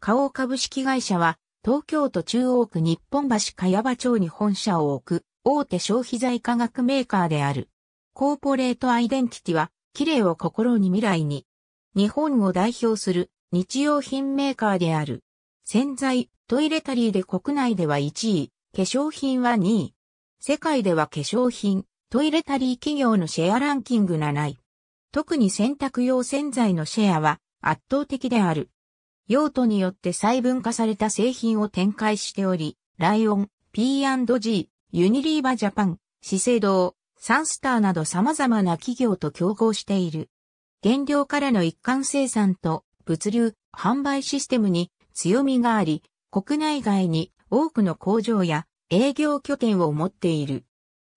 花王株式会社は、東京都中央区日本橋茅場町に本社を置く、大手消費財科学メーカーである。コーポレートアイデンティティは、綺麗を心に未来に。日本を代表する日用品メーカーである。洗剤、トイレタリーで国内では1位、化粧品は2位。世界では化粧品、トイレタリー企業のシェアランキング7位。特に洗濯用洗剤のシェアは圧倒的である。用途によって細分化された製品を展開しており、ライオン、P&G、ユニリーバジャパン、資生堂、サンスターなど様々な企業と競合している。原料からの一貫生産と物流、販売システムに強みがあり、国内外に多くの工場や営業拠点を持っている。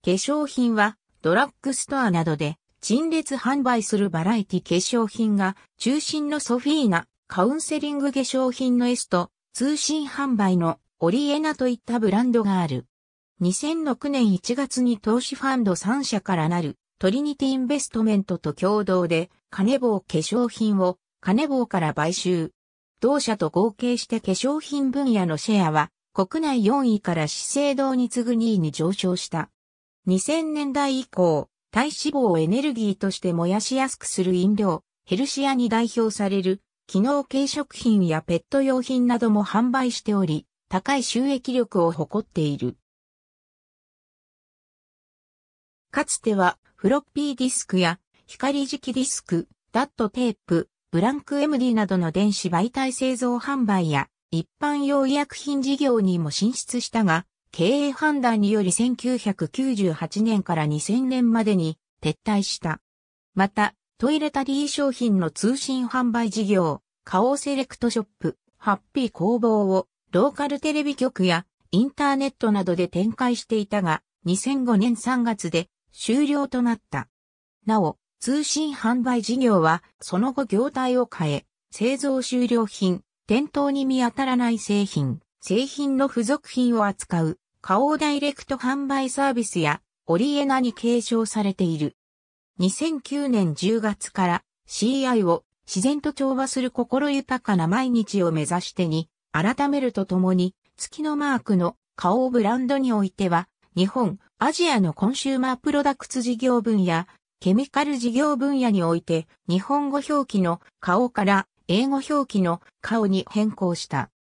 化粧品はドラッグストアなどで陳列販売するバラエティ化粧品が中心のソフィーナ、カウンセリング化粧品の S と通信販売のオリエナといったブランドがある。2006年1月に投資ファンド3社からなるトリニティインベストメントと共同でカネボ化粧品をカネボから買収。同社と合計して化粧品分野のシェアは国内4位から資生堂に次ぐ2位に上昇した。2000年代以降、体脂肪をエネルギーとして燃やしやすくする飲料、ヘルシアに代表される機能系食品やペット用品なども販売しており、高い収益力を誇っている。かつては、フロッピーディスクや、光磁気ディスク、ダットテープ、ブランク MD などの電子媒体製造販売や、一般用医薬品事業にも進出したが、経営判断により1998年から2000年までに撤退した。また、トイレタリー商品の通信販売事業、カオセレクトショップ、ハッピー工房をローカルテレビ局やインターネットなどで展開していたが、2005年3月で終了となった。なお、通信販売事業はその後業態を変え、製造終了品、店頭に見当たらない製品、製品の付属品を扱う、花王ダイレクト販売サービスや、オリエナに継承されている。2009年10月から CI を自然と調和する心豊かな毎日を目指してに、改めるとともに、月のマークの顔ブランドにおいては、日本、アジアのコンシューマープロダクツ事業分野、ケミカル事業分野において、日本語表記の顔から英語表記の顔に変更した。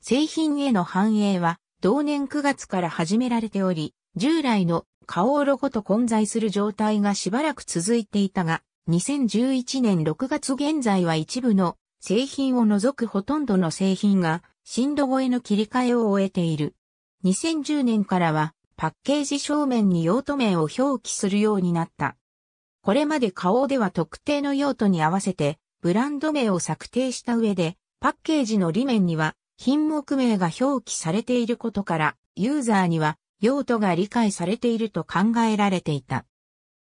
製品への反映は、同年9月から始められており、従来の顔ロゴと混在する状態がしばらく続いていたが、2011年6月現在は一部の製品を除くほとんどの製品が震度越えの切り替えを終えている。2010年からはパッケージ正面に用途名を表記するようになった。これまで花王では特定の用途に合わせてブランド名を策定した上でパッケージの裏面には品目名が表記されていることからユーザーには用途が理解されていると考えられていた。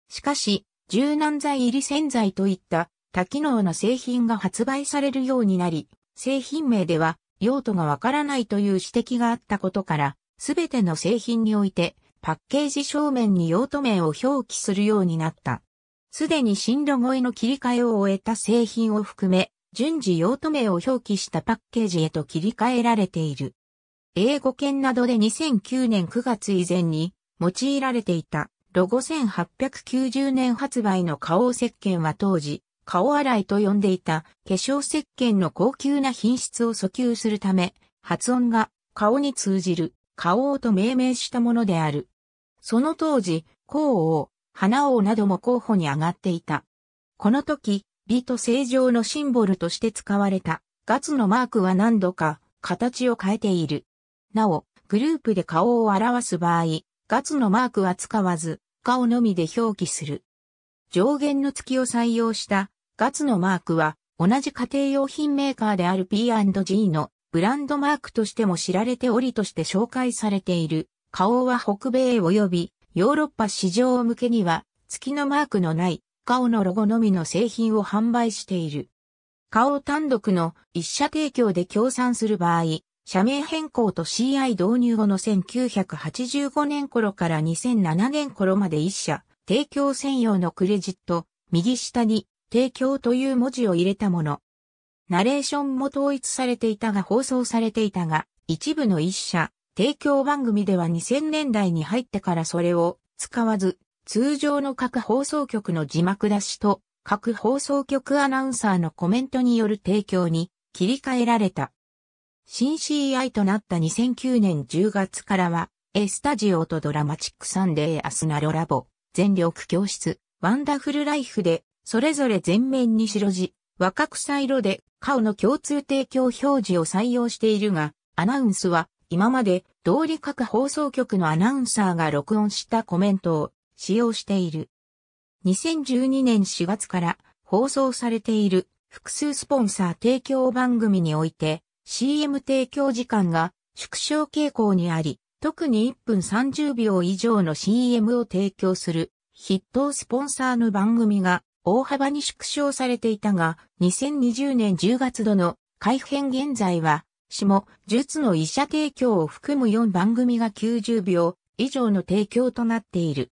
しかし、柔軟剤入り洗剤といった多機能な製品が発売されるようになり、製品名では用途がわからないという指摘があったことから、すべての製品においてパッケージ正面に用途名を表記するようになった。すでに新ロゴへの切り替えを終えた製品を含め、順次用途名を表記したパッケージへと切り替えられている。英語圏などで2009年9月以前に用いられていたロゴ1890年発売の花王石鹸は当時、顔洗いと呼んでいた化粧石鹸の高級な品質を訴求するため、発音が顔に通じる顔王と命名したものである。その当時、皇王、花王なども候補に上がっていた。この時、美と正常のシンボルとして使われたガツのマークは何度か形を変えている。なお、グループで顔を表す場合、ガツのマークは使わず、顔のみで表記する。上限の月を採用したガツのマークは、同じ家庭用品メーカーである P&G のブランドマークとしても知られておりとして紹介されている。顔は北米及びヨーロッパ市場向けには月のマークのない顔のロゴのみの製品を販売している。顔単独の一社提供で協賛する場合、社名変更と CI 導入後の1985年頃から2007年頃まで一社、提供専用のクレジット、右下に提供という文字を入れたもの。ナレーションも統一されていたが放送されていたが、一部の一社、提供番組では2000年代に入ってからそれを使わず、通常の各放送局の字幕出しと、各放送局アナウンサーのコメントによる提供に切り替えられた。新 CI となった2009年10月からは、エスタジオとドラマチックサンデーアスナロラボ、全力教室、ワンダフルライフで、それぞれ全面に白地、若草色で、顔の共通提供表示を採用しているが、アナウンスは、今まで、通り各放送局のアナウンサーが録音したコメントを使用している。2012年4月から放送されている複数スポンサー提供番組において、CM 提供時間が縮小傾向にあり、特に1分30秒以上の CM を提供する筆頭スポンサーの番組が大幅に縮小されていたが、2020年10月度の改編現在は、下、術の医者提供を含む4番組が90秒以上の提供となっている。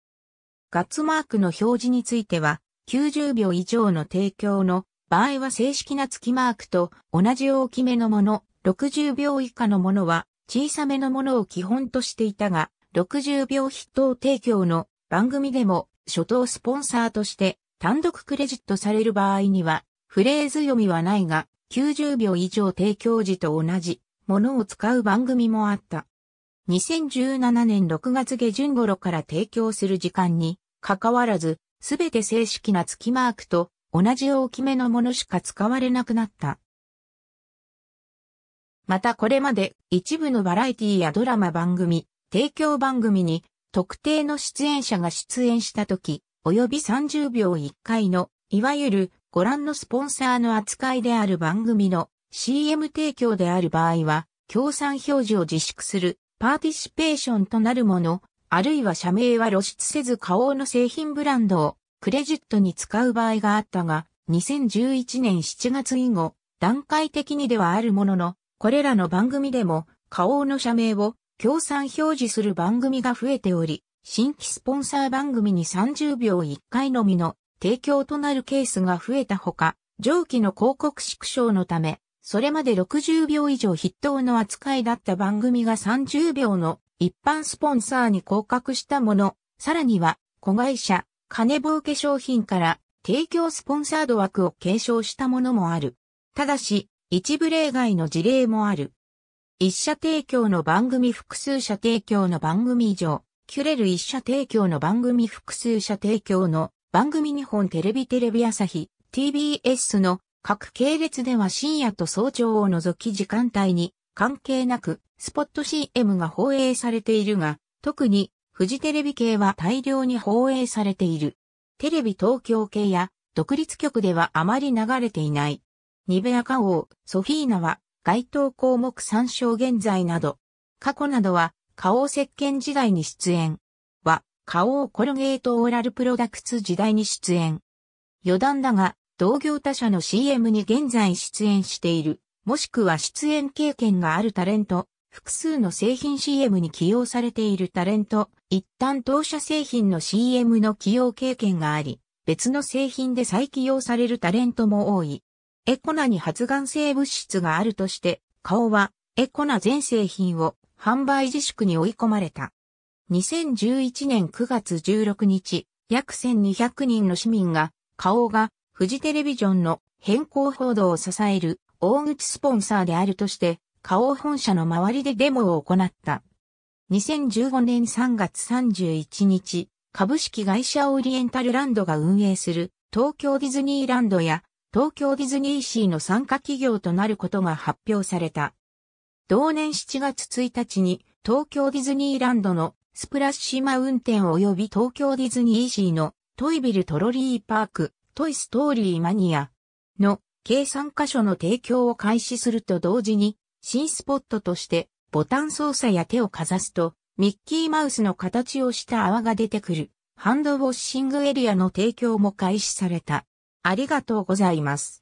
ガッツマークの表示については、90秒以上の提供の場合は正式な月マークと同じ大きめのもの、60秒以下のものは小さめのものを基本としていたが、60秒筆頭提供の番組でも初等スポンサーとして単独クレジットされる場合にはフレーズ読みはないが90秒以上提供時と同じものを使う番組もあった。2017年6月下旬頃から提供する時間に関わらず、すべて正式な月マークと同じ大きめのものしか使われなくなった。またこれまで一部のバラエティやドラマ番組、提供番組に特定の出演者が出演した時、及び30秒1回の、いわゆるご覧のスポンサーの扱いである番組の CM 提供である場合は、協賛表示を自粛するパーティシペーションとなるもの、あるいは社名は露出せず花王の製品ブランドをクレジットに使う場合があったが、2011年7月以後、段階的にではあるものの、これらの番組でも、花王の社名を協賛表示する番組が増えており、新規スポンサー番組に30秒1回のみの提供となるケースが増えたほか、上記の広告縮小のため、それまで60秒以上筆頭の扱いだった番組が30秒の一般スポンサーに降格したもの、さらには、子会社、金儲け商品から提供スポンサード枠を継承したものもある。ただし、一部例外の事例もある。一社提供の番組複数社提供の番組以上、キュレル一社提供の番組複数社提供の番組日本テレビテレビ朝日 TBS の各系列では深夜と早朝を除き時間帯に関係なくスポット CM が放映されているが、特にフジテレビ系は大量に放映されている。テレビ東京系や独立局ではあまり流れていない。ニベアカ王、ソフィーナは、該当項目参照現在など、過去などは、花王石鹸時代に出演。は、花王コルゲートオーラルプロダクツ時代に出演。余談だが、同業他社の CM に現在出演している、もしくは出演経験があるタレント、複数の製品 CM に起用されているタレント、一旦当社製品の CM の起用経験があり、別の製品で再起用されるタレントも多い。エコナに発がん性物質があるとして、顔はエコナ全製品を販売自粛に追い込まれた。2011年9月16日、約1200人の市民が、顔がフジテレビジョンの変更報道を支える大口スポンサーであるとして、花王本社の周りでデモを行った。2015年3月31日、株式会社オリエンタルランドが運営する東京ディズニーランドや東京ディズニーシーの参加企業となることが発表された。同年7月1日に東京ディズニーランドのスプラッシュマウンテン及び東京ディズニーシーのトイビルトロリーパークトイストーリーマニアの計3カ所の提供を開始すると同時に新スポットとしてボタン操作や手をかざすとミッキーマウスの形をした泡が出てくるハンドウォッシングエリアの提供も開始された。ありがとうございます。